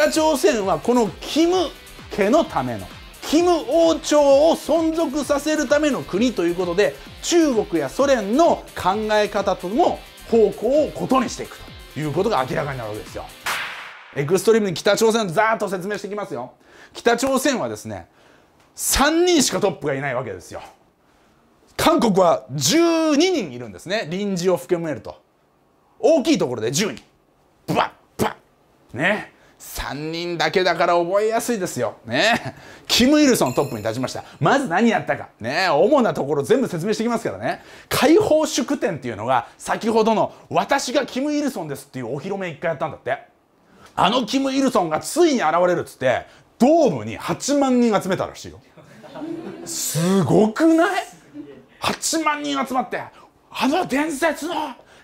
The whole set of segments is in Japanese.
北朝鮮はこのキム家のためのキム王朝を存続させるための国ということで中国やソ連の考え方とも方向を異にしていくということが明らかになるわけですよ。エクストリームに北朝鮮ざーっと説明していきますよ。北朝鮮はですね3人しかトップがいないわけですよ。韓国は12人いるんですね臨時を含めると大きいところで10人バッバッね3人だけだから覚えやすいですよ。ねキム・イルソントップに立ちました。まず何やったか。ね主なところ全部説明してきますからね。解放祝典っていうのが先ほどの私がキム・イルソンですっていうお披露目一回やったんだって。あのキム・イルソンがついに現れるっつって、ドームに8万人集めたらしいよ。すごくない ?8 万人集まって、あの伝説の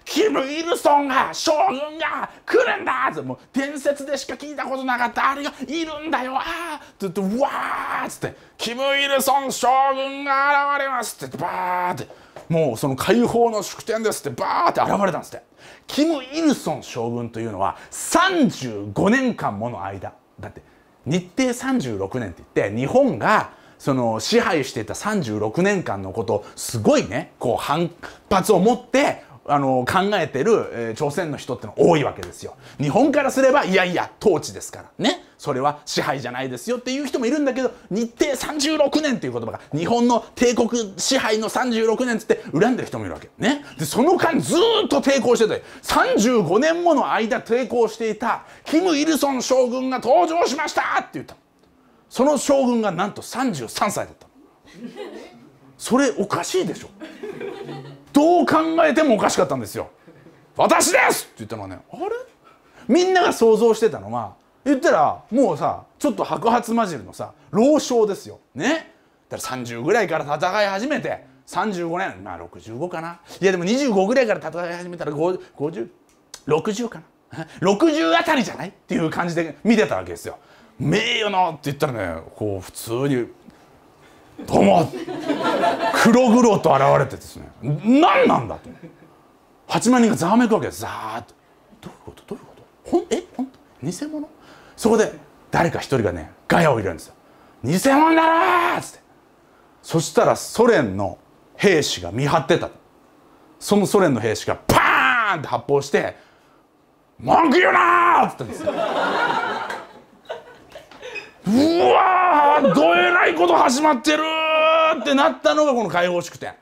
キム・イルソンが将軍が来るんだってもう伝説でしか聞いたことなかったあれがいるんだよああって言ってうわっつってキム・イルソン将軍が現れますってバーってもうその解放の祝典ですってバーって現れたんですってキム・イルソン将軍というのは35年間もの間だって日程36年って言って日本がその支配していた36年間のことをすごいねこう反発を持ってあの考えてる、えー、朝鮮の人っての多いわけですよ。日本からすればいやいや統治ですからねそれは支配じゃないですよっていう人もいるんだけど日程36年っていう言葉が日本の帝国支配の36年っつって恨んでる人もいるわけね。でその間ずっと抵抗してて35年もの間抵抗していたキム・イルソン将軍が登場しましたって言ったその将軍がなんと33歳だったそれおかしいでしょどう考えてもおかしかったんですよ。私ですって言ったのはねあれみんなが想像してたのは言ったらもうさちょっと白髪混じるのさ老少ですよ。ねだから30ぐらいから戦い始めて35年まあ65かないやでも25ぐらいから戦い始めたら5060かな60あたりじゃないっていう感じで見てたわけですよ。名誉のって言ったらねこう普通にどうも黒々と現れてですね何なんだと8万人がざわめくわけですざーっとどういうことどういうことほんえ本当偽物そこで誰か一人がねガヤを入れるんですよ偽物だろっつってそしたらソ連の兵士が見張ってたそのソ連の兵士がパーンって発砲して「文句言うな!」っつったんですようわどえらいこと始まってるってなったのがこの解放式典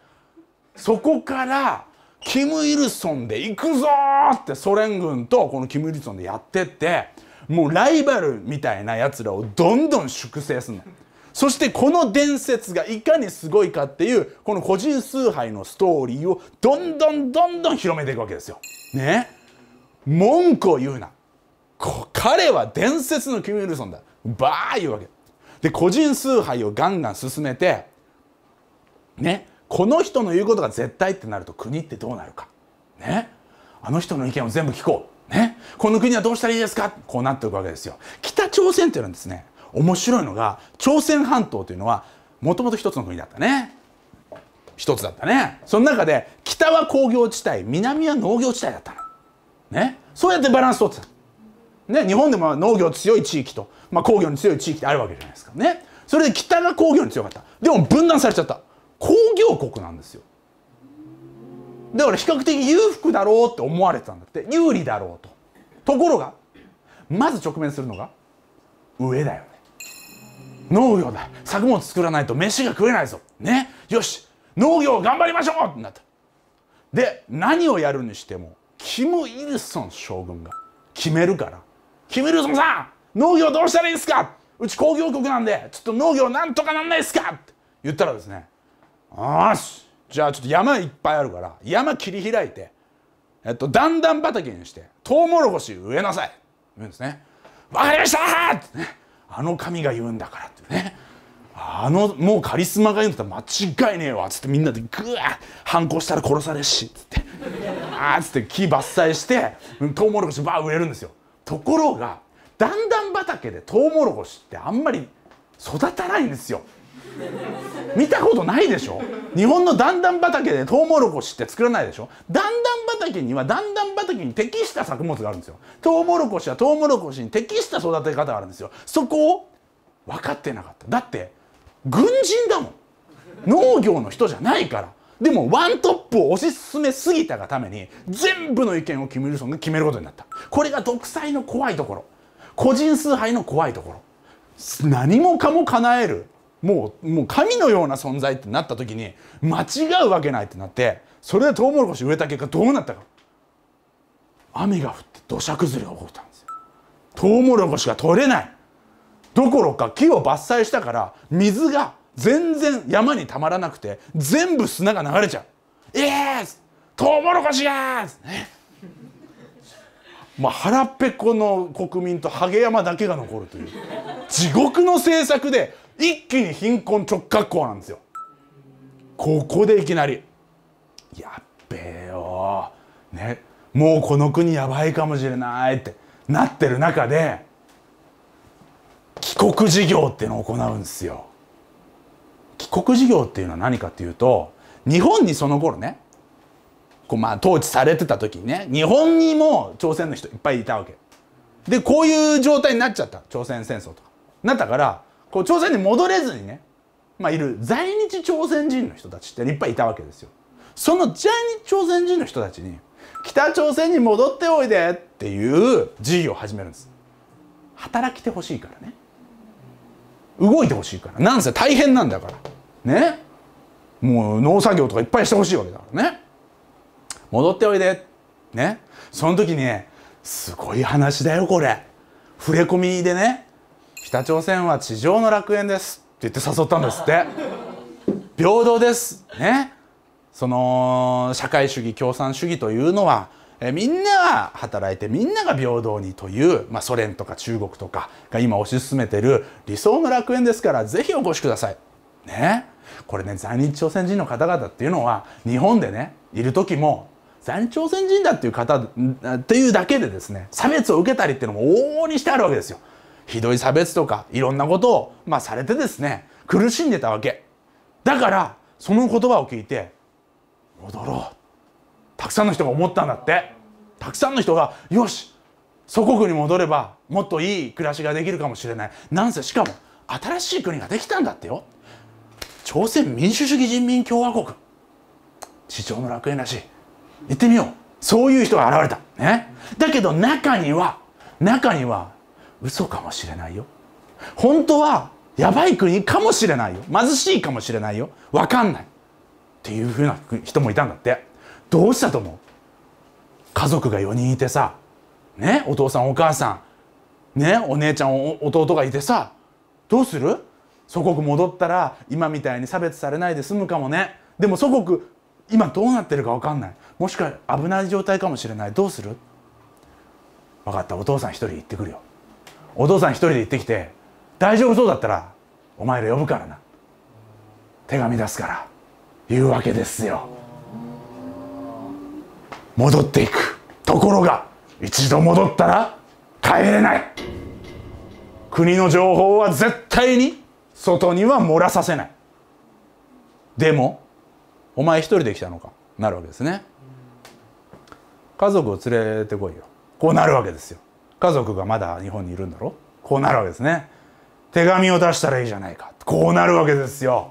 そこからキム・イルソンで行くぞってソ連軍とこのキム・イルソンでやってってもうライバルみたいなやつらをどんどん粛清するの。そしてこの伝説がいかにすごいかっていうこの個人崇拝のストーリーをどんどんどんどん広めていくわけですよ。ね文句を言うな彼は伝説のキム・イルソンだバー言うわけで個人崇拝をガンガン進めてねこの人の言うことが絶対ってなると国ってどうなるかねあの人の意見を全部聞こうねこの国はどうしたらいいですかこうなっていくわけですよ北朝鮮っていうのはですね面白いのが朝鮮半島というのはもともと一つの国だったね一つだったねその中で北は工業地帯南は農業地帯だったのねそうやってバランス取ってたね、日本でも農業強い地域と、まあ、工業に強い地域ってあるわけじゃないですかねそれで北が工業に強かったでも分断されちゃった工業国なんですよだから比較的裕福だろうって思われてたんだって有利だろうとところがまず直面するのが上だよね農業だ作物作らないと飯が食えないぞねよし農業頑張りましょうってなったで何をやるにしてもキム・イルソン将軍が決めるからキム・イルソンさん農業どうしたらいいですかうち工業国なんでちょっと農業なんとかなんないですかって言ったらですねよしじゃあちょっと山いっぱいあるから山切り開いて、えっと、段畑にしてトウモロコシ植えなさい言うんですねわかりましたってねあの神が言うんだからってねあのもうカリスマが言うんだったら間違いねえわっつってみんなでグー反抗したら殺されるしっつってあっつって木伐採してトウモロコシバー植えるんですよところが段々畑でトウモロコシってあんまり育たないんですよ見たことないでしょ日本の段々畑でトウモロコシって作らないでしょ段々畑には段々畑に適した作物があるんですよトウモロコシはトウモロコシに適した育て方があるんですよそこを分かってなかっただって軍人だもん農業の人じゃないからでもワントップを推し進めすぎたがために全部の意見をキム・イルソンが決めることになったこれが独裁の怖いところ個人崇拝の怖いところ何もかも叶えるもうもう神のような存在ってなった時に間違うわけないってなってそれでトウモロコシ植えた結果どうなったか雨が降って土砂崩れが起こったんですよトウモロコシが取れないどころか木を伐採したから水が全然山にたまらなくて全部砂が流れちゃう「イエストウモロコシやーね、まあ腹っぺこの国民とハゲ山だけが残るという地獄の政策で一気に貧困直下校なんですよここでいきなり「やっべえよ、ね、もうこの国やばいかもしれない」ってなってる中で帰国事業っていうのを行うんですよ。帰国事業っていうのは何かっていうと日本にその頃ねこうまあ統治されてた時にね日本にも朝鮮の人いっぱいいたわけでこういう状態になっちゃった朝鮮戦争とかなったからこう朝鮮に戻れずにね、まあ、いる在日朝鮮人の人たちっていっぱいいたわけですよその在日朝鮮人の人たちに北朝鮮に戻っておいでっていう事業を始めるんです働きてほしいからね動いてほしいからなんせ大変なんだからねもう農作業とかいっぱいしてほしいわけだからね戻っておいでねその時ねすごい話だよこれ触れ込みでね北朝鮮は地上の楽園ですって言って誘ったんですって平等ですねその社会主義共産主義というのはえみんなが働いてみんなが平等にという、まあ、ソ連とか中国とかが今推し進めてる理想の楽園ですから是非お越しください。ねこれね在日朝鮮人の方々っていうのは日本でねいる時も在日朝鮮人だっていう方っていうだけでですね差別を受けたりっていうのも往々にしてあるわけですよ。ひどい差別とかいろんなことを、まあ、されてですね苦しんでたわけだからその言葉を聞いて戻ろうたくさんの人が思ったんだってたくさんの人がよし祖国に戻ればもっといい暮らしができるかもしれないなんせしかも新しい国ができたんだってよ朝鮮民主主義人民共和国市長の楽園らしい行ってみようそういう人が現れた、ね、だけど中には中には嘘かもしれないよ本当はやばい国かもしれないよ貧しいかもしれないよ分かんないっていうふうな人もいたんだってどうしたと思う家族が4人いてさねお父さんお母さんねお姉ちゃん弟がいてさどうする祖国戻ったら今みたいに差別されないで済むかもねでも祖国今どうなってるか分かんないもしか危ない状態かもしれないどうする分かったお父さん一人行ってくるよお父さん一人で行ってきて大丈夫そうだったらお前ら呼ぶからな手紙出すから言うわけですよ戻っていくところが一度戻ったら帰れない国の情報は絶対に外には漏らさせないでもお前一人で来たのかなるわけですね家族を連れてこいよこうなるわけですよ家族がまだ日本にいるんだろこうなるわけですね手紙を出したらいいじゃないかこうなるわけですよ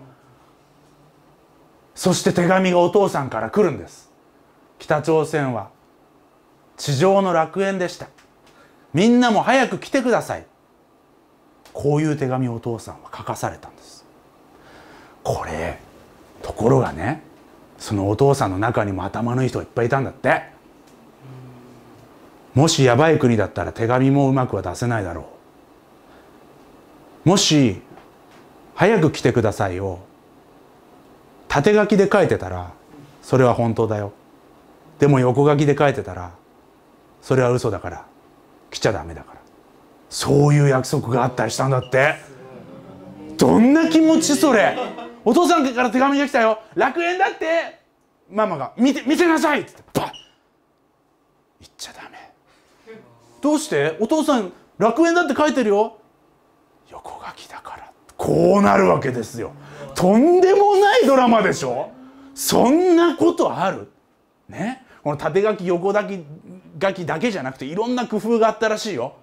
そして手紙がお父さんから来るんです北朝鮮は地上の楽園でしたみんなも早く来てくださいこういう手紙をお父さんは書かされたんですこれところがねそのお父さんの中にも頭のいい人がいっぱいいたんだってもしやばい国だったら手紙もうまくは出せないだろうもし「早く来てください」を縦書きで書いてたらそれは本当だよでも横書きで書いてたらそれは嘘だから来ちゃダメだからそういう約束があったりしたんだってどんな気持ちそれお父さんから手紙が来たよ楽園だってママが見て見てなさいっつってバッ言っちゃダメどうしてお父さん楽園だって書いてるよ横書きだからこうなるわけですよとんでもないドラマでしょそんなことあるねこの縦書き横書き書きだけじゃなくていろんな工夫があったらしいよ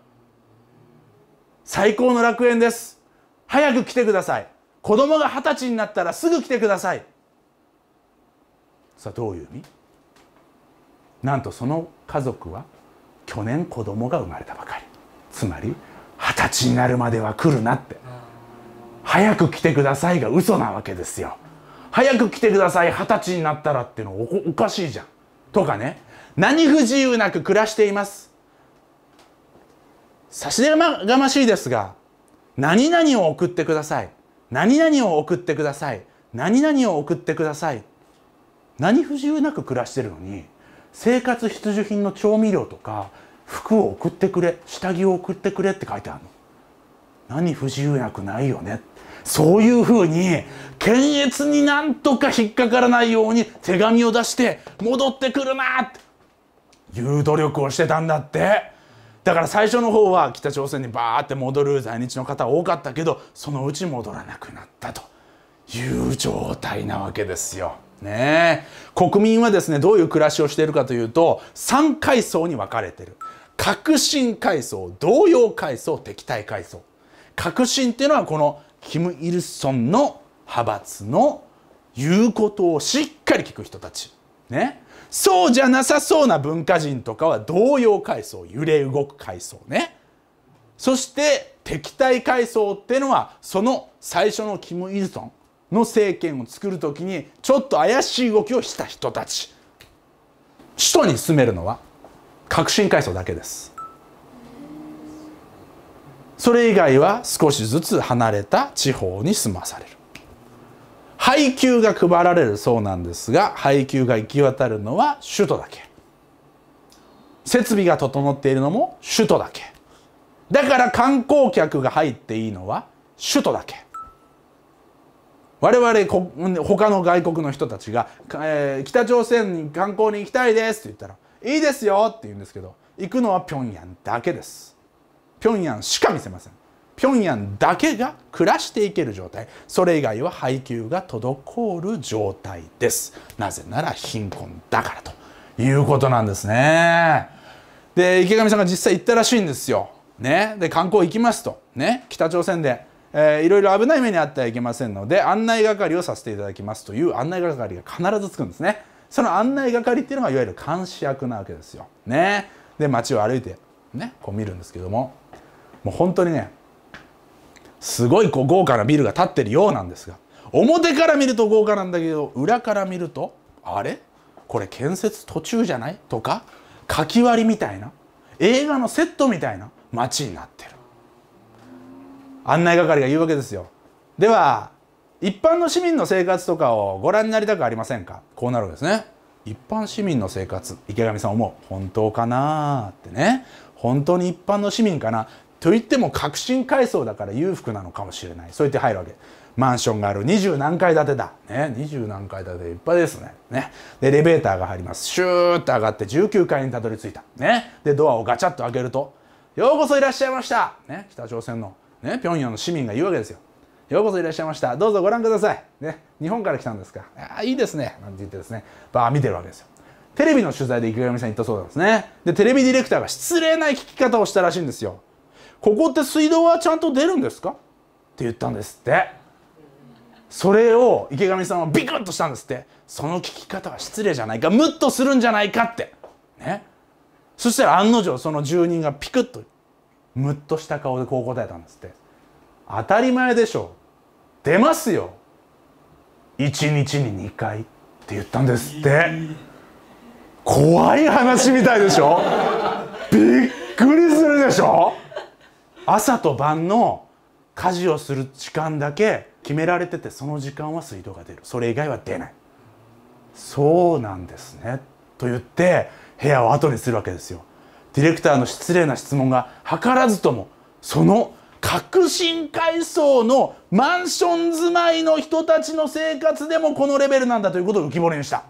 最高の楽園です。早く来てください。子供が二十歳になったらすぐ来てください。さあどういう意味なんとその家族は去年子供が生まれたばかり。つまり二十歳になるまでは来るなって。早く来てくださいが嘘なわけですよ。早く来てください二十歳になったらっていうのおかしいじゃん。とかね何不自由なく暮らしています差し出がましいですが何々を送ってください何々を送ってください何々を送ってください何不自由なく暮らしてるのに生活必需品の調味料とか服を送ってくれ下着を送ってくれって書いてあるの何不自由なくないよねそういうふうに検閲になんとか引っかからないように手紙を出して戻ってくるなっていう努力をしてたんだって。だから最初の方は北朝鮮にバーって戻る在日の方多かったけどそのうち戻らなくなったという状態なわけですよ。ね国民はですねどういう暮らしをしているかというと3階層に分かれてる革新階層動揺階層敵対階層革新っていうのはこのキム・イルソンの派閥の言うことをしっかり聞く人たちねそうじゃなさそうな文化人とかは動揺階層揺れ動く階層ねそして敵対階層っていうのはその最初のキム・イルソンの政権を作る時にちょっと怪しい動きをした人たち首都に住めるのは革新階層だけですそれ以外は少しずつ離れた地方に住まされる配給が配られるそうなんですが配給が行き渡るのは首都だけ設備が整っているのも首都だけだから観光客が入っていいのは首都だけ我々こ他の外国の人たちが、えー、北朝鮮に観光に行きたいです」って言ったら「いいですよ」って言うんですけど行くのは平壌だけです平壌しか見せません平壌だけが暮らしていける状態それ以外は配給が滞る状態ですなぜなら貧困だからということなんですねで池上さんが実際行ったらしいんですよ、ね、で観光行きますと、ね、北朝鮮でえー、いろいろ危ない目にあってはいけませんので案内係をさせていただきますという案内係が必ずつくんですねその案内係っていうのがいわゆる監視役なわけですよねで街を歩いてねこう見るんですけどももう本当にねすごいこう豪華なビルが建ってるようなんですが表から見ると豪華なんだけど裏から見るとあれこれ建設途中じゃないとかかき割りみたいな映画のセットみたいな街になってる案内係が言うわけですよでは一般の市民の生活とかをご覧になりたくありませんかこうなるんですね一般市民の生活池上さん思う本当かなってね本当に一般の市民かなと言っても革新階層だから裕福なのかもしれないそう言って入るわけマンションがある二十何階建てだね十何階建ていっぱいですねねでエレベーターが入りますシューッと上がって19階にたどり着いたねでドアをガチャッと開けると「ようこそいらっしゃいました」ね北朝鮮のね平壌の市民が言うわけですよようこそいらっしゃいました。どうぞご覧ください。ね、日本から来たんですか。あ、いいですね。なんて言ってですね、バー見てるわけですよ。テレビの取材で池上さん行ったそうなんですね。で、テレビディレクターが失礼な聞き方をしたらしいんですよ。ここって水道はちゃんと出るんですか?」って言ったんですってそれを池上さんはビクッとしたんですってその聞き方は失礼じゃないかムッとするんじゃないかってねそしたら案の定その住人がピクッとムッとした顔でこう答えたんですって当たり前でしょ出ますよ1日に2回って言ったんですって怖い話みたいでしょびっくりするでしょ朝と晩の家事をする時間だけ決められててその時間は水道が出るそれ以外は出ないそうなんですねと言って部屋を後にするわけですよディレクターの失礼な質問が図らずともその革新階層のマンション住まいの人たちの生活でもこのレベルなんだということを浮き彫りにした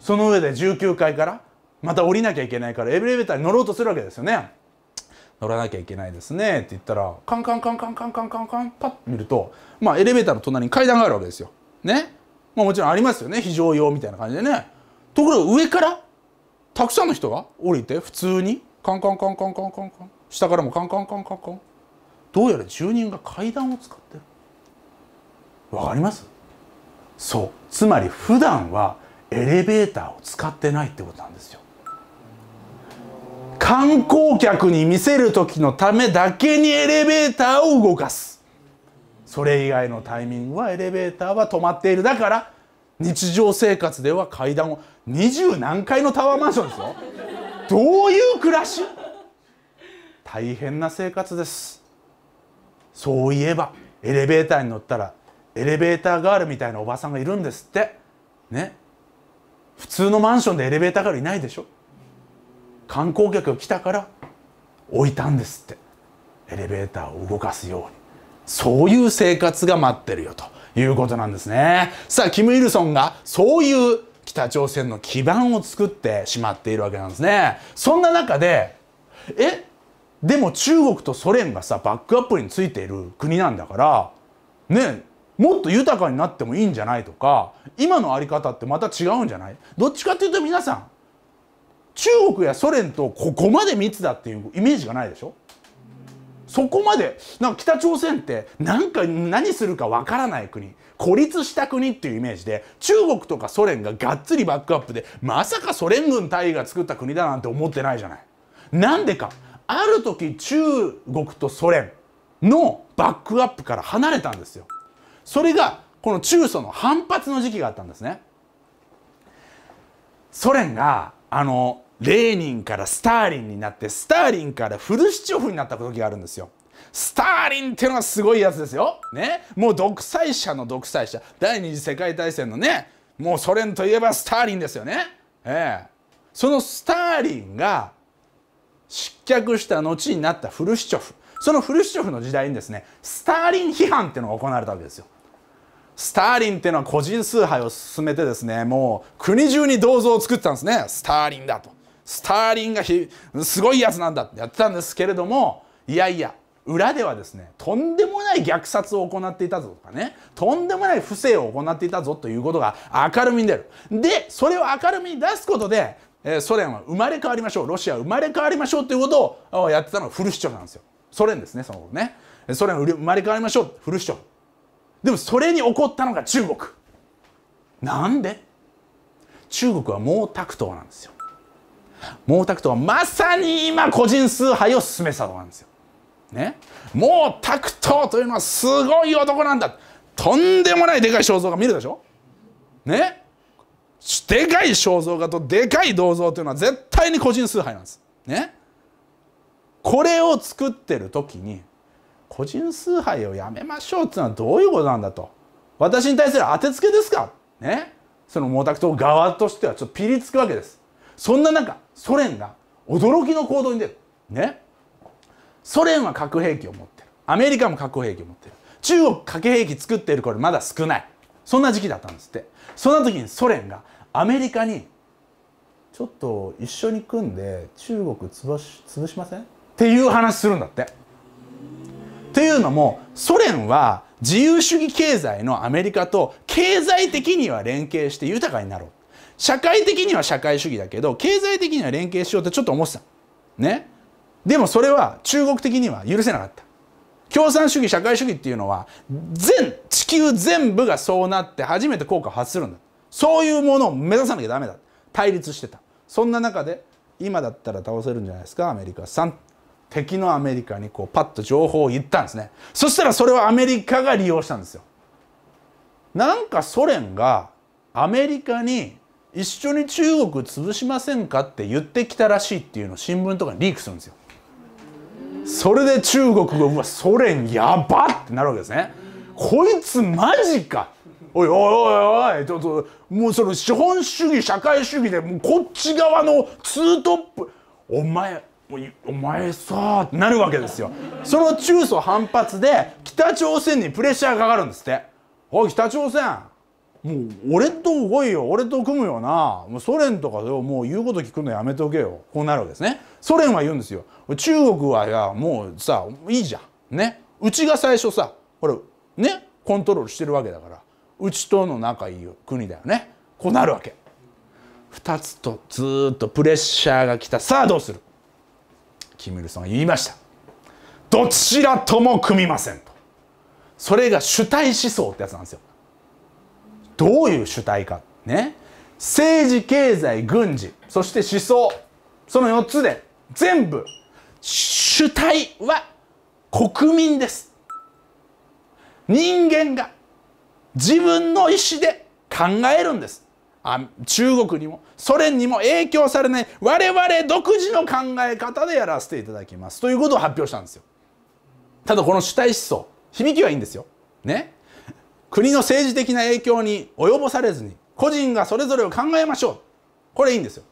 その上で19階からまた降りなきゃいけないからエレベーターに乗ろうとするわけですよね乗らなきゃいけないですねって言ったらカンカンカンカンカンカンカンカンパッと見るとまあエレベーターの隣に階段があるわけですよ。ねまあもちろんありますよね非常用みたいな感じでね。ところが上からたくさんの人が降りて普通にカンカンカンカンカンカンカン下からもカンカンカンカンカンどうやら住人が階段を使ってる。わかりますそうつまり普段はエレベーターを使ってないってことなんですよ。観光客に見せる時のためだけにエレベーターを動かすそれ以外のタイミングはエレベーターは止まっているだから日常生活では階段を二十何階のタワーマンションですよどういう暮らし大変な生活ですそういえばエレベーターに乗ったらエレベーターガールみたいなおばさんがいるんですってね普通のマンションでエレベーターガールいないでしょ観光客が来たから置いたんですってエレベーターを動かすようにそういう生活が待ってるよということなんですねさあキム・イルソンがそういう北朝鮮の基盤を作ってしまっているわけなんですねそんな中でえでも中国とソ連がさバックアップについている国なんだからねもっと豊かになってもいいんじゃないとか今の在り方ってまた違うんじゃないどっちかっていうと皆さん中国やソ連とここまで密だっていうイメージがないでしょそこまでなんか北朝鮮って何か何するかわからない国孤立した国っていうイメージで中国とかソ連ががっつりバックアップでまさかソ連軍大尉が作った国だなんて思ってないじゃない。なんでかある時中国とソ連のバックアップから離れたんですよ。それがこの中ソの反発の時期があったんですね。ソ連があのレーニンからスターリンになってスターリンからフルシチョフになった時があるんですよスターリンっていうのはすごいやつですよ。ね、もう独裁者の独裁者第二次世界大戦のねもうソ連といえばスターリンですよね。ええ、そのスターリンが失脚した後になったフルシチョフそのフルシチョフの時代にですねスターリン批判っていうのが行われたわけですよ。スターリンっていうのは個人崇拝を進めてですねもう国中に銅像を作ったんですねスターリンだと。スターリンがすごいやつなんだってやってたんですけれどもいやいや裏ではですねとんでもない虐殺を行っていたぞとかねとんでもない不正を行っていたぞということが明るみに出るでそれを明るみに出すことでソ連は生まれ変わりましょうロシアは生まれ変わりましょうということをやってたのがフルシチョフなんですよソ連ですねそのこねソ連は生まれ変わりましょうフルシチョフでもそれに起こったのが中国なんで中国は毛沢東なんですよ毛沢東はまさに今個人崇拝を進めたとなんですよ。ね、毛沢東というのはすごい男なんだとんでもないでかい肖像画見るでしょねでかい肖像画とでかい銅像というのは絶対に個人崇拝なんです。ねこれを作ってる時に個人崇拝をやめましょうっていうのはどういうことなんだと私に対する当てつけですかねその毛沢東側としてはちょっとピリつくわけです。そんな中ソ連が驚きの行動に出るねソ連は核兵器を持ってるアメリカも核兵器を持ってる中国核兵器作ってる頃まだ少ないそんな時期だったんですってそんな時にソ連がアメリカにちょっと一緒に組んで中国潰し潰しませんっていう話するんだって。というのもソ連は自由主義経済のアメリカと経済的には連携して豊かになろう社会的には社会主義だけど経済的には連携しようってちょっと思ってたねでもそれは中国的には許せなかった共産主義社会主義っていうのは全地球全部がそうなって初めて効果を発するんだそういうものを目指さなきゃダメだ対立してたそんな中で今だったら倒せるんじゃないですかアメリカさん敵のアメリカにこうパッと情報を言ったんですねそしたらそれはアメリカが利用したんですよなんかソ連がアメリカに一緒に中国潰しませんかって言ってきたらしいっていうのを新聞とかにリークするんですよ。それで中国がうわソ連やばってなるわけですね。こいつマジかおいおいおいおいちょっともうその資本主義社会主義でもうこっち側のツートップお前お前さってなるわけですよその中層反発で北朝鮮にプレッシャーがかかるんですっておい北朝鮮もう俺と動いよ俺と組むよなもうソ連とかでもう言うこと聞くのやめとけよこうなるわけですねソ連は言うんですよ中国はやもうさいいじゃんねうちが最初さこれねコントロールしてるわけだからうちとの仲いい国だよねこうなるわけ2つとずっとプレッシャーが来たさあどうするキム・イルソンが言いましたどちらとも組みませんとそれが主体思想ってやつなんですよどういう主体か。ね。政治、経済、軍事、そして思想。その4つで、全部、主体は国民です。人間が自分の意思で考えるんです。あ中国にもソ連にも影響されない我々独自の考え方でやらせていただきますということを発表したんですよ。ただこの主体思想響きはいいんですよ。ね国の政治的な影響に及ぼされずに個人がそれぞれを考えましょうこれいいんですよ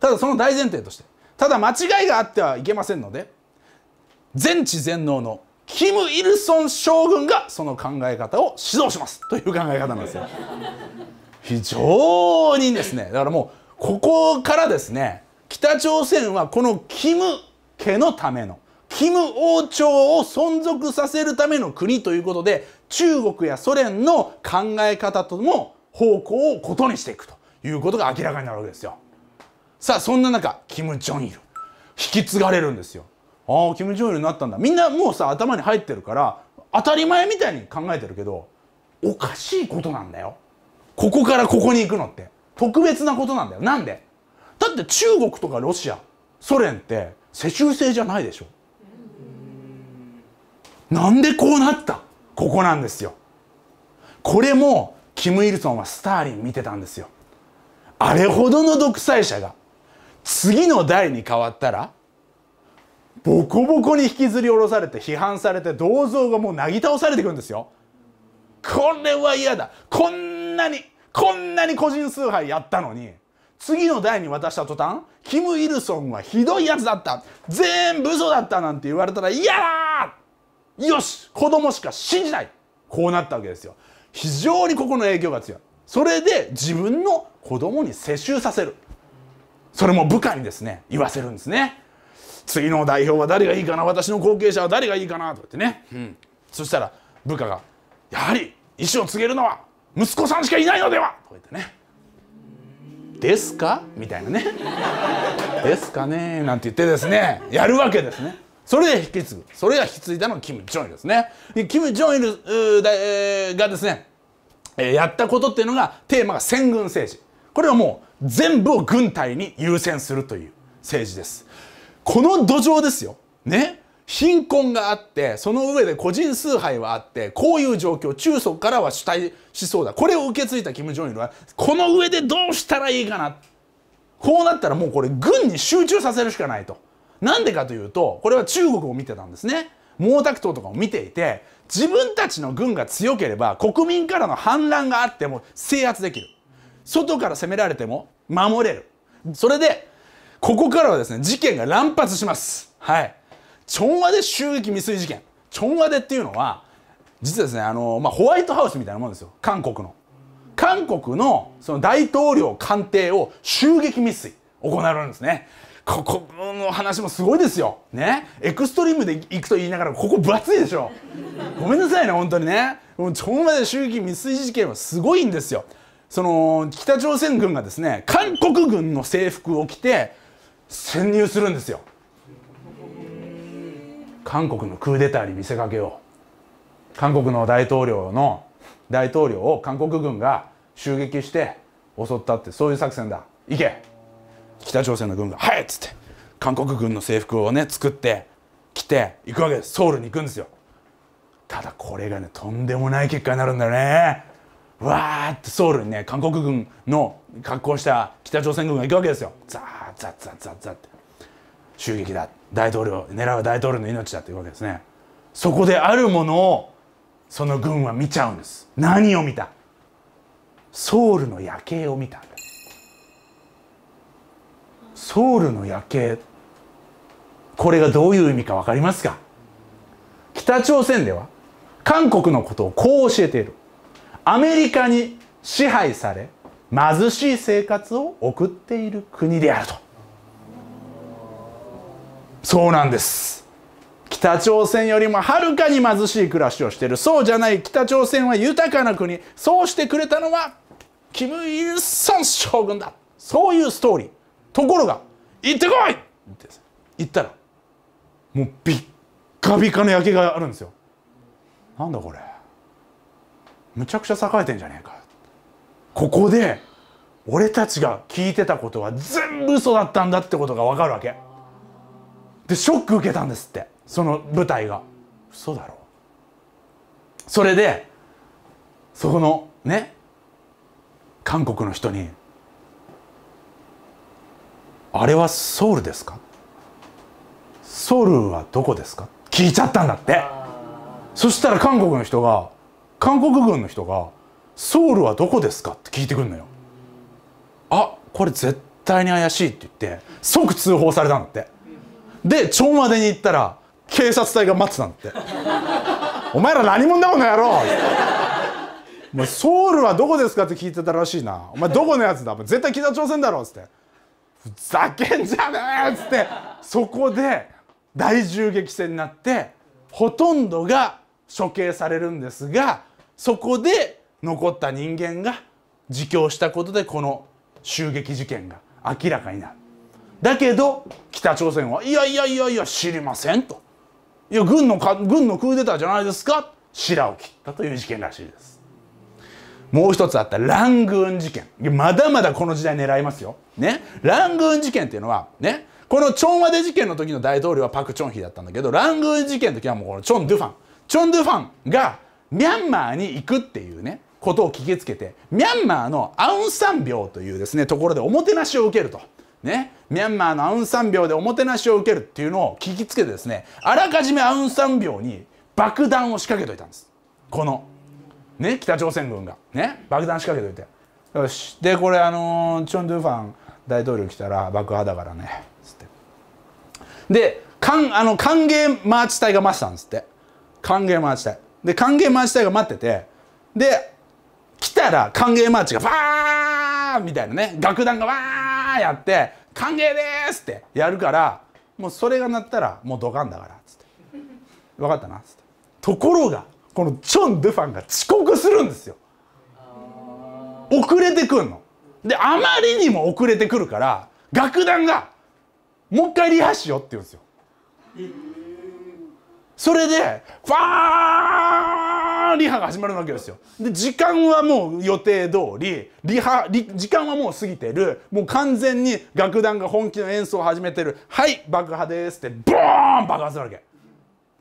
ただその大前提としてただ間違いがあってはいけませんので全知全能のキム・イルソン将軍がその考え方を指導しますという考え方なんですよ非常にですねだからもうここからですね北朝鮮はこのキム家のためのキム王朝を存続させるための国ということで中国やソ連の考え方とも方向を異にしていくということが明らかになるわけですよ。さあそんな中キム・ジョンイル引き継がれるんですよ。ああキム・ジョンイルになったんだみんなもうさ頭に入ってるから当たり前みたいに考えてるけどおかしいことなんだよ。ここからここに行くのって特別なことなんだよ。なんでだって中国とかロシアソ連って世襲制じゃないでしょ。なんでこうなったここなんですよこれもキム・イルソンはスターリン見てたんですよあれほどの独裁者が次の代に変わったらボコボコに引きずり下ろされて批判されて銅像がもうなぎ倒されてくんですよこれは嫌だこんなにこんなに個人崇拝やったのに次の代に渡した途端キム・イルソンはひどいやつだった全部嘘だったなんて言われたら嫌だよし子供しか信じないこうなったわけですよ非常にここの影響が強いそれで自分の子供に世襲させるそれも部下にですね言わせるんですね次の代表は誰がいいかな私の後継者は誰がいいかなとかってね、うん、そしたら部下が「やはり意思を告げるのは息子さんしかいないのでは!」とか言ってね「ですか?」みたいなね「ですかね?」なんて言ってですねやるわけですね。それで引き継ぐ。それが引き継いだのがキム・ジョンイルですね。でキム・ジョンイルがですね、えやったことっていうのが、テーマが戦軍政治。これはもう全部を軍隊に優先するという政治です。この土壌ですよ。ね。貧困があってその上で個人崇拝はあってこういう状況中祖からは主体しそうだこれを受け継いだ金正恩はこの上でどうしたらいいかなこうなったらもうこれ軍に集中させるしかないとなんでかというとこれは中国を見てたんですね毛沢東とかを見ていて自分たちの軍が強ければ国民からの反乱があっても制圧できる外から攻められても守れるそれでここからはですね事件が乱発しますはいチョンワデ襲撃未遂事件チョンワデっていうのは実はですねあの、まあ、ホワイトハウスみたいなもんですよ韓国の韓国のその大統領官邸を襲撃未遂行われるんですねここの話もすごいですよ。ね。エクストリームで行くと言いながら、ここ分厚いでしょ。ごめんなさいね、本当にね。もう、ちまで襲撃未遂事件はすごいんですよ。その、北朝鮮軍がですね、韓国軍の制服を着て、潜入するんですよ。韓国のクーデターに見せかけを。韓国の大統領の、大統領を韓国軍が襲撃して襲ったって、そういう作戦だ。行け北朝鮮の軍が「はい!」っつって韓国軍の制服をね作って来て行くわけですソウルに行くんですよただこれがねとんでもない結果になるんだよねわーってソウルにね韓国軍の格好した北朝鮮軍が行くわけですよザーザーザーザーザーって襲撃だ大統領狙う大統領の命だというわけですねそこであるものをその軍は見ちゃうんです何を見たソウルの夜景を見たんだソウルの夜景これがどういう意味か分かりますか北朝鮮では韓国のことをこう教えているアメリカに支配され貧しい生活を送っている国であるとそうなんです北朝鮮よりもはるかに貧しい暮らしをしているそうじゃない北朝鮮は豊かな国そうしてくれたのはキム・イルソン将軍だそういうストーリーところが「行ってこい!」って行ったらもうビッカビカのやけがあるんですよ。なんだこれむちゃくちゃ栄えてんじゃねえかここで俺たちが聞いてたことは全部嘘だったんだってことが分かるわけでショック受けたんですってその舞台が嘘だろそれでそこのね韓国の人にあれはソウルですかソウルはどこですか聞いちゃったんだってそしたら韓国の人が韓国軍の人が「ソウルはどこですか?」って聞いてくんのよ。あこれ絶対に怪しいって言って即通報されたんだってで町までに行ったら警察隊が待ってたんだって「お前ら何者だこの野郎!」もうソウルはどこですかって聞いてたらしいな。お前どこのやつだ絶対北朝鮮だろっつって。ふざけんじゃねえっつってそこで大銃撃戦になってほとんどが処刑されるんですがそこで残った人間が自供したことでこの襲撃事件が明らかになる。だけど北朝鮮はいやいやいやいや知りませんといや軍の軍のクーデターじゃないですか白を切ったという事件らしいです。もう一つあったラングーン事件まだまだこの時代狙いますよ、ね、ラングーン事件っていうのは、ね、このチョンワデ事件の時の大統領はパク・チョンヒだったんだけどラングーン事件の時はもうこのチョン・ドゥファンチョン・ドゥファンがミャンマーに行くっていうねことを聞きつけてミャンマーのアウン・サン病というですねところでおもてなしを受けると。ね、ミャンマーのアウン・サン病でおもてなしを受けるっていうのを聞きつけてですねあらかじめアウン・サン病に爆弾を仕掛けといたんですこのね、北朝鮮軍が、ね、爆弾仕掛けといてよしでこれあのチョン・ドゥファン大統領来たら爆破だからねつってで歓あの歓迎マーチ隊が待ってたんですって歓迎マーチ隊で歓迎マーチ隊が待っててで来たら歓迎マーチがバーンみたいなね楽団がわーやって「歓迎です!」ってやるからもうそれが鳴ったらもうドカンだからっつって「分かったな」っつってところがこのチョン・ドゥファンが遅刻するんですよ遅れてくんのであまりにも遅れてくるから楽団がもう一回リハしようって言うんですよそれでファーリハが始まるわけですよで時間はもう予定通りリハ時間はもう過ぎてるもう完全に楽団が本気の演奏を始めてる「はい爆破です」ってボーン爆発するわけ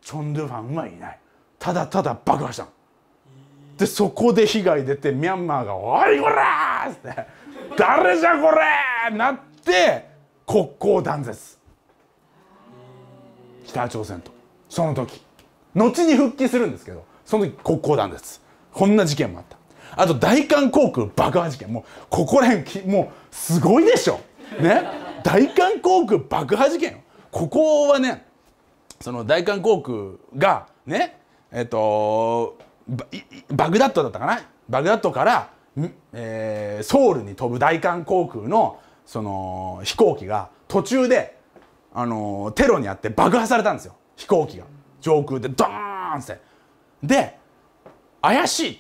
チョン・ドゥファンはいないただただ爆破したでそこで被害出てミャンマーが「おいこら!」っつって「誰じゃこれ!」なって国交断絶北朝鮮とその時後に復帰するんですけどその時国交断絶こんな事件もあったあと大韓航空爆破事件もうここら辺きもうすごいでしょね大韓航空爆破事件ここはねその大韓航空がねえっとバグダッドだったかなバグダッドから、えー、ソウルに飛ぶ大韓航空のその飛行機が途中で、あのテロにあって爆破されたんですよ飛行機が上空でドーンってで怪しいっ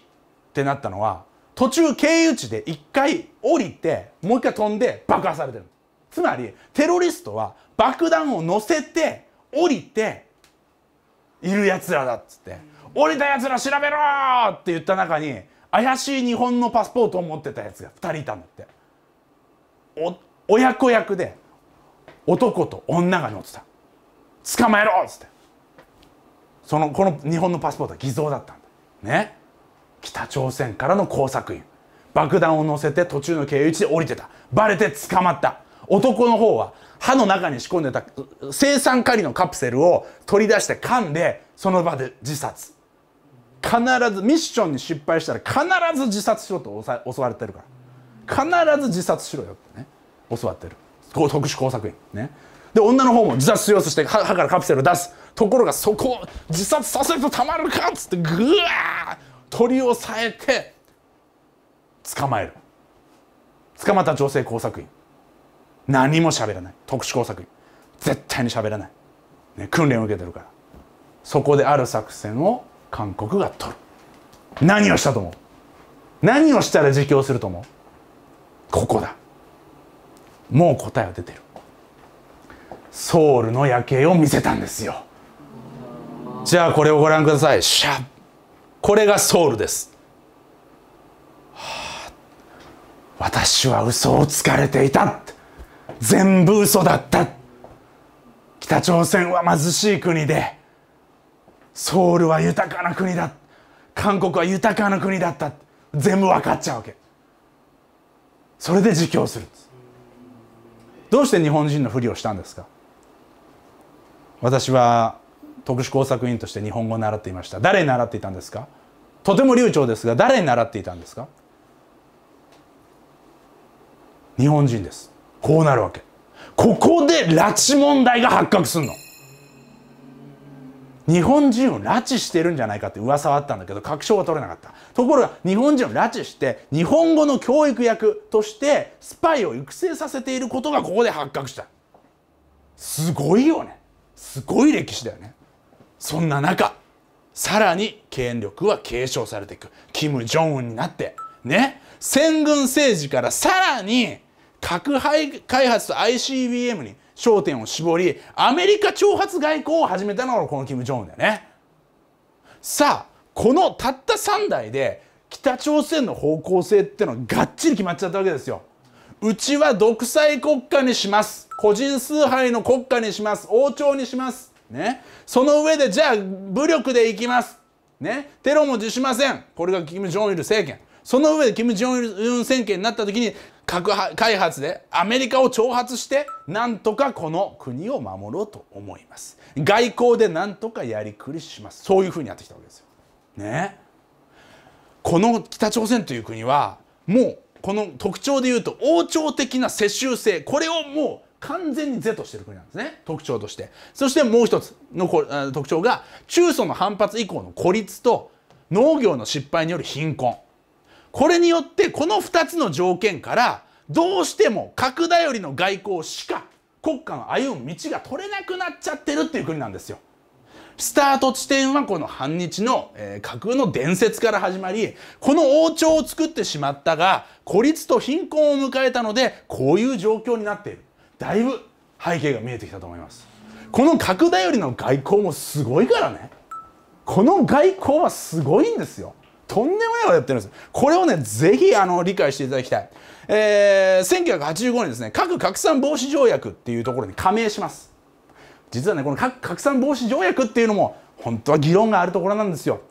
てなったのは途中経由地で1回降りてもう1回飛んで爆破されてるつまりテロリストは爆弾を乗せて降りているやつらだっつって降りたやつら調べろって言った中に怪しい日本のパスポートを持ってたやつが2人いたんだって親子役で男と女が乗ってた捕まえろっつってそのこの日本のパスポートは偽造だったんだね北朝鮮からの工作員爆弾を乗せて途中の経由地で降りてたバレて捕まった男の方は歯の中に仕込んでた青酸カリのカプセルを取り出して噛んでその場で自殺必ずミッションに失敗したら必ず自殺しろと教われてるから必ず自殺しろよってね教わってる特殊工作員ねで女の方も自殺しようとして歯からカプセルを出すところがそこを自殺させるとたまるかっつってぐわー取り押さえて捕まえる捕まった女性工作員何も喋らない特殊工作員絶対に喋らない、ね、訓練を受けてるからそこである作戦を韓国が取る何をしたと思う何をしたら自供すると思うここだもう答えは出てるソウルの夜景を見せたんですよじゃあこれをご覧くださいシャッこれがソウルです、はあ、私は嘘をつかれていたって全部嘘だった北朝鮮は貧しい国でソウルは豊かな国だ韓国は豊かな国だった全部分かっちゃうわけそれで自供するどうして日本人のふりをしたんですか私は特殊工作員として日本語を習っていました誰に習っていたんですかとても流暢ですが誰に習っていたんですか日本人ですこうなるわけここで拉致問題が発覚すんの日本人を拉致してるんじゃないかって噂はあったんだけど確証は取れなかったところが日本人を拉致して日本語の教育役としてスパイを育成させていることがここで発覚したすごいよねすごい歴史だよねそんな中さらに権力は継承されていくキム・ジョンウンになってね戦軍政治からさらに核廃開発と ICBM に焦点を絞りアメリカ挑発外交を始めたのがこの金正恩だよね。さあこのたった3台で北朝鮮の方向性ってのがっちり決まっちゃったわけですよ。うちは独裁国家にします個人崇拝の国家にします王朝にしますねその上でじゃあ武力でいきますねテロも辞しませんこれが金正日政権その上でキム・ジョンウン政権になった時に核開発でアメリカを挑発してなんとかこの国を守ろうと思います外交でなんとかやりくりしますそういうふうにやってきたわけですよ。ねこの北朝鮮という国はもうこの特徴でいうと王朝的な世襲制これをもう完全に是としてる国なんですね特徴としてそしてもう一つの特徴が中層の反発以降の孤立と農業の失敗による貧困これによってこの2つの条件からどうしても核頼りの外交しか国家の歩む道が取れなくなっちゃってるっていう国なんですよ。スタート地点はこの反日の、えー、架空の伝説から始まり、この王朝を作ってしまったが、孤立と貧困を迎えたので、こういう状況になっている。だいぶ背景が見えてきたと思います。この核頼りの外交もすごいからね。この外交はすごいんですよ。とんでもないことやってるんです。これをね、ぜひあの理解していただきたい。えー、1985年ですね、核拡散防止条約っていうところに加盟します。実はね、この核拡散防止条約っていうのも、本当は議論があるところなんですよ。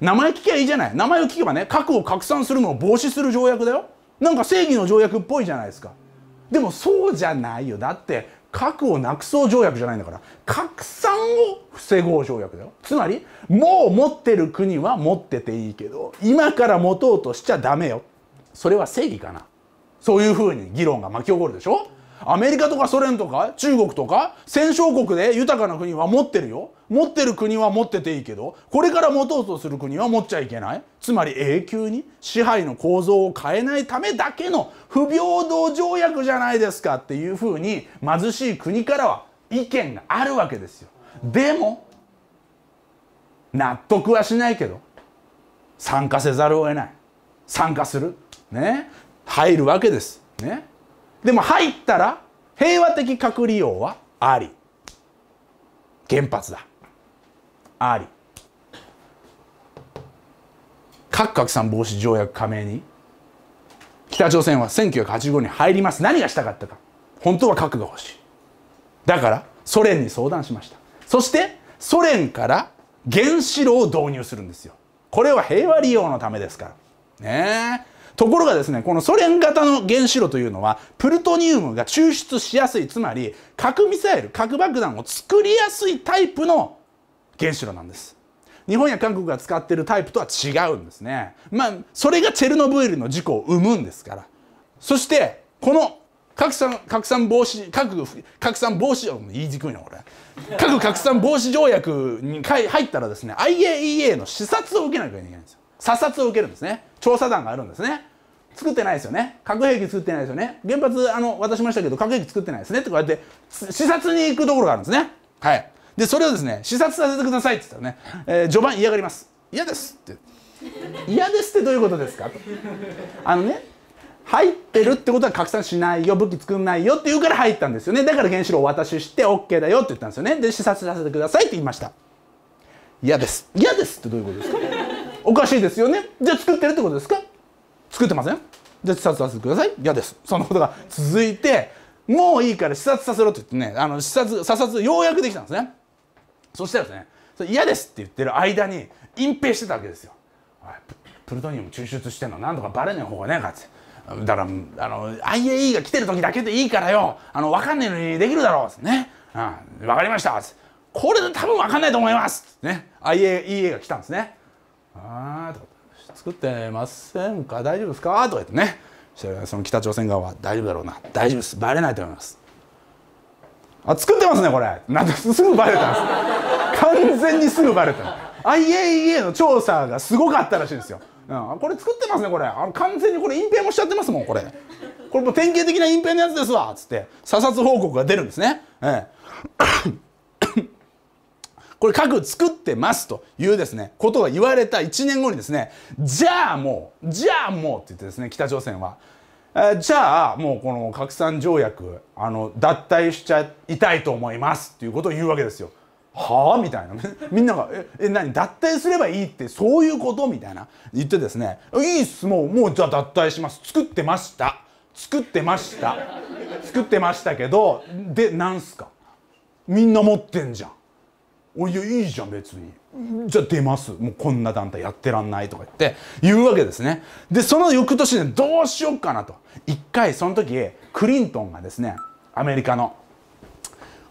名前聞きゃいいじゃない。名前を聞けばね、核を拡散するのを防止する条約だよ。なんか正義の条約っぽいじゃないですか。でもそうじゃないよ。だって核をなくそう条約じゃないんだから拡散を防ごう条約だよつまりもう持ってる国は持ってていいけど今から持とうとしちゃダメよそれは正義かなそういうふうに議論が巻き起こるでしょアメリカとかソ連とか中国とか戦勝国で豊かな国は持ってるよ持ってる国は持ってていいけどこれから持とうとする国は持っちゃいけないつまり永久に支配の構造を変えないためだけの不平等条約じゃないですかっていうふうに貧しい国からは意見があるわけですよ。でも納得はしないけど参加せざるを得ない参加するね入るわけですねでも入ったら平和的核利用はあり原発だあり核拡散防止条約加盟に北朝鮮は1985年入ります何がしたかったか本当は核が欲しいだからソ連に相談しましたそしてソ連から原子炉を導入するんですよこれは平和利用のためですからねえところがですねこのソ連型の原子炉というのはプルトニウムが抽出しやすいつまり核ミサイル核爆弾を作りやすいタイプの原子炉なんです日本や韓国が使っているタイプとは違うんですねまあそれがチェルノブイリの事故を生むんですからそしてこの核散拡散防止核拡散防止言いにくいなこれ核拡散防止条約に入ったらですね IAEA の視察を受けなきゃいけないんですよ査察を受けるんですね調査団があるんですね作ってないですよね核兵器作ってないですよね原発あの渡しましたけど核兵器作ってないですねってこうやって視察に行くところがあるんですねはいでそれをですね視察させてくださいって言ったらね、えー、序盤嫌がります嫌ですって嫌ですってどういうことですかとあのね入ってるってことは拡散しないよ武器作んないよって言うから入ったんですよねだから原子炉をお渡しして OK だよって言ったんですよねで視察させてくださいって言いました嫌です嫌ですってどういうことですかおかしいですよねじゃあ作ってるってことですか作ってませんじゃあ視察させてください嫌ですそのことが続いてもういいから視察させろって言ってねあの視察査察ようやくできたんですねそしたらですね嫌ですって言ってる間に隠蔽してたわけですよプルトニウム抽出してんのなんとかバレねえ方がねえかってだからあの IAE が来てる時だけでいいからよあの分かんないのにできるだろうってね、うん、分かりましたこれで多分分かんないと思いますね IAEA が来たんですねああと作ってませんか大丈夫ですか?」とか言ってねその北朝鮮側は「大丈夫だろうな大丈夫ですバレないと思います」あ作ってますねこれなんかすぐバレたんです完全にすぐバレた IAEA の調査がすごかったらしいんですよ、うん、これ作ってますねこれあの完全にこれ隠蔽もしちゃってますもんこれこれもう典型的な隠蔽のやつですわっつって査察報告が出るんですねええこれ核作ってますというですね、ことが言われた1年後にですね、じゃあもう、じゃあもうって言ってですね、北朝鮮は。えじゃあもうこの拡散条約あの脱退しちゃいたいと思いますっていうことを言うわけですよ。はあみたいな みんなが「ええ何脱退すればいいってそういうこと?」みたいな言ってですね「いいっすもうもうじゃあ脱退します作ってました作ってました作ってましたけどでなんすかみんな持ってんじゃんおいやいいじゃん別にじゃあ出ますもうこんな団体やってらんないとか言って言うわけですねでその翌年ねどうしようかなと一回その時クリントンがですねアメリカの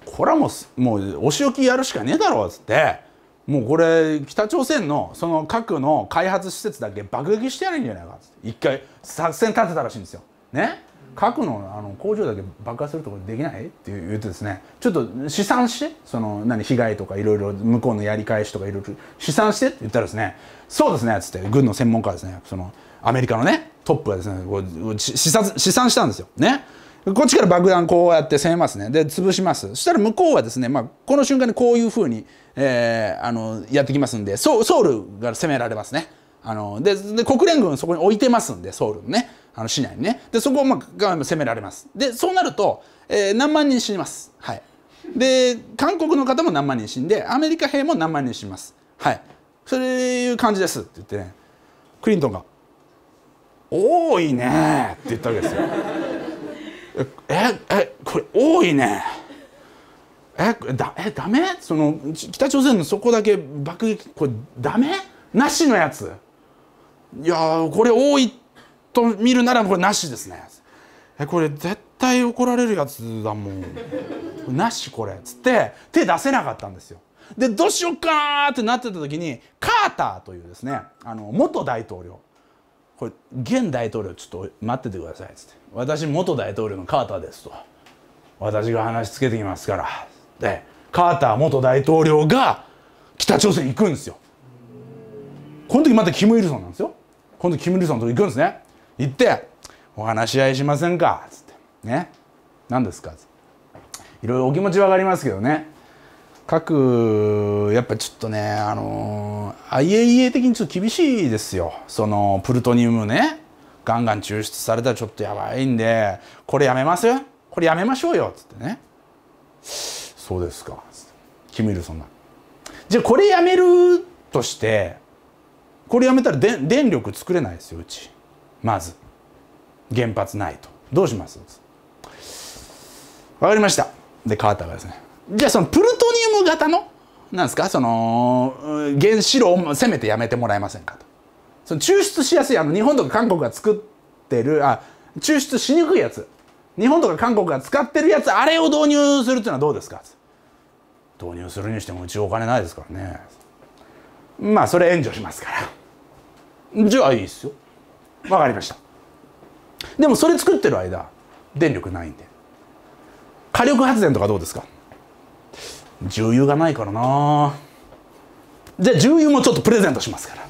これはもうもうお仕置きやるしかねえだろうっつってもうこれ北朝鮮のその核の開発施設だけ爆撃してやるんじゃないかっつって一回作戦立てたらしいんですよね核のあの工場だけ爆破するとかできないって言ってですねちょっと試算してその何被害とかいろいろ向こうのやり返しとかいろいろ試算してって言ったらですねそうですねっつって軍の専門家ですねそのアメリカのねトップがですねこう試算試算したんですよ。ねこっちから爆弾こうやって攻めますねで潰しますそしたら向こうはですね、まあ、この瞬間にこういうふうに、えー、あのやってきますんでソソウルが攻められますねあので国連軍そこに置いてますんでソウルねあの市内にねでそこをまあ攻められますでそうなると、えー、何万人死にますはいで韓国の方も何万人死んでアメリカ兵も何万人死にますはいそういう感じですって言ってねクリントンが「多いね」って言ったわけですよ。ええこれ多いねえだえだめその北朝鮮のそこだけ爆撃これだめなしのやついやこれ多いってと見るならこれなしですねえこれ絶対怒られるやつだもんなしこれっつって手出せなかったんですよでどうしよっかなってなってた時にカーターというですねあの元大統領これ現大統領ちょっと待っててくださいっつって私元大統領のカーターですと私が話つけてきますからでカーター元大統領が北朝鮮行くんですよこの時またキム・イルソンなんですよ今度キム・イルソンと行くんですね行って「お話し合いしませんか」つって「ね何ですか?」いろいろお気持ち分かりますけどね各やっぱちょっとねあの IAEA 的にちょっと厳しいですよそのプルトニウムねガンガン抽出されたらちょっとやばいんでこれやめますこれやめましょうよっつってねそうですかキム・イルソンがじゃあこれやめるとしてこれやめたら電力作れないですようちまず原発ないとどうしますわかりましたで変わったわけですねじゃあそのプルトニウム型のなんですかその原子炉をせめてやめてもらえませんかとその抽出しやすいあの日本とか韓国が作ってるあ抽出しにくいやつ日本とか韓国が使ってるやつあれを導入するっていうのはどうですか導入するにしてもうちお金ないですからねまあそれ援助しますからじゃあいいですよわかりましたでもそれ作ってる間電力ないんで火力発電とかどうですか重油がないからなじゃあ重油もちょっとプレゼントしますから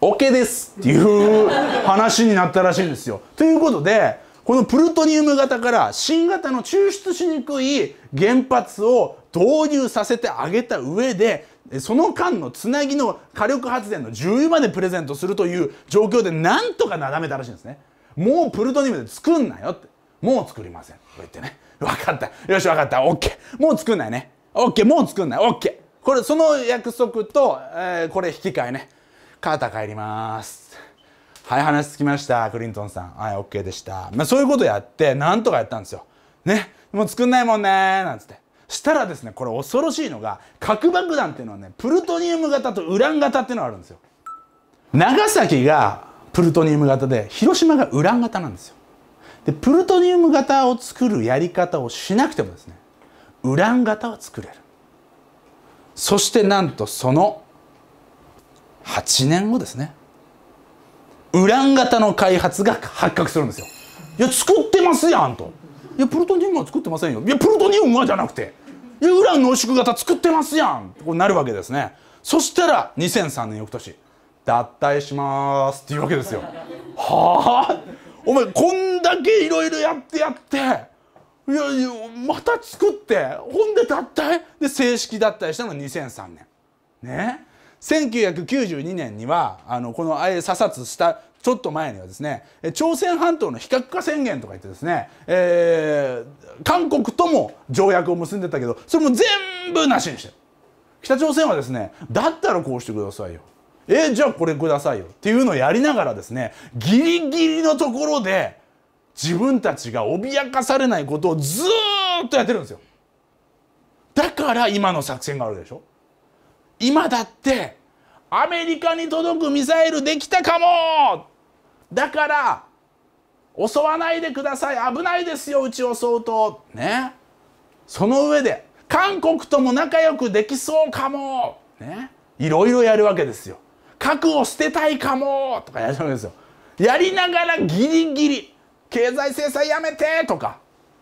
OK ですっていう話になったらしいんですよということでこのプルトニウム型から新型の抽出しにくい原発を導入させてあげた上でその間のつなぎの火力発電の重油までプレゼントするという状況でなんとかなだめたらしいんですねもうプルトニウムで作んなよってもう作りませんう言ってね分かったよし分かった OK もう作んないね OK もう作んない OK これその約束と、えー、これ引き換えね肩帰りますはい話つきましたクリントンさんはい OK でした、まあ、そういうことやってなんとかやったんですよねもう作んないもんねなんつってしたらですねこれ恐ろしいのが核爆弾っていうのはねプルトニウム型とウラン型っていうのがあるんですよ長崎がプルトニウム型で広島がウラン型なんですよでプルトニウム型を作るやり方をしなくてもですねウラン型は作れるそしてなんとその8年後ですねウラン型の開発が発覚するんですよいや作ってますやんといやプルトニウムは作ってませんよいやプルトニウムはじゃなくてでウラン濃縮型作ってますやんこうなるわけですねそしたら2003年翌年脱退しますっていうわけですよはあお前こんだけいろいろやってやっていやいやまた作ってほんで脱退で正式脱退したのが2003年ね1992年にはあのこのあえ査察したちょっと前にはですね朝鮮半島の非核化宣言とか言ってですね、えー、韓国とも条約を結んでたけどそれも全部なしにしてる北朝鮮はですねだったらこうしてくださいよえー、じゃあこれくださいよっていうのをやりながらですねギリギリのところで自分たちが脅かされないことをずっとやってるんですよだから今の作戦があるでしょ今だってアメリカに届くミサイルできたかもだから襲わないでください危ないですようち襲うとねその上で韓国とも仲良くできそうかもねいろいろやるわけですよ核を捨てたいかもとかやるわけですよやりながらギリギリ経済制裁やめてとか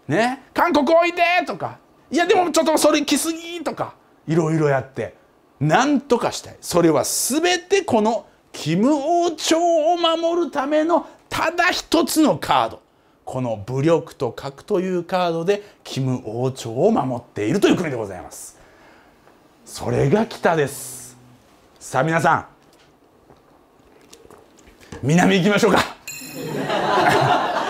ね韓国おいでとかいやでもちょっとそれ来すぎとかいろいろやってなんとかしたいそれは全てこのム王朝を守るためのただ一つのカードこの武力と核というカードでキム王朝を守っているという国でございますそれが北ですさあ皆さん南行きましょうか